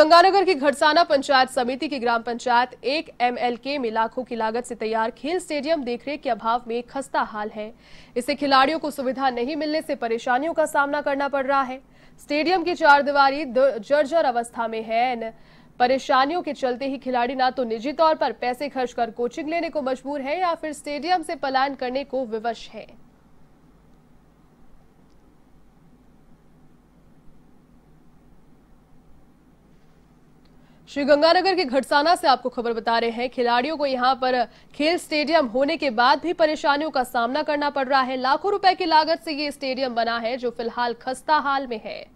गंगानगर की घटसाना पंचायत समिति की ग्राम पंचायत एक एमएलके में लाखों की लागत से तैयार खेल स्टेडियम देखरेख के अभाव में खस्ता हाल है इसे खिलाड़ियों को सुविधा नहीं मिलने से परेशानियों का सामना करना पड़ रहा है स्टेडियम की चार जर्जर अवस्था में है परेशानियों के चलते ही खिलाड़ी ना तो निजी तौर पर पैसे खर्च कर कोचिंग लेने को मजबूर है या फिर स्टेडियम से पलायन करने को विवश है श्रीगंगानगर के घटसाना से आपको खबर बता रहे हैं खिलाड़ियों को यहां पर खेल स्टेडियम होने के बाद भी परेशानियों का सामना करना पड़ रहा है लाखों रुपए की लागत से ये स्टेडियम बना है जो फिलहाल खस्ता हाल में है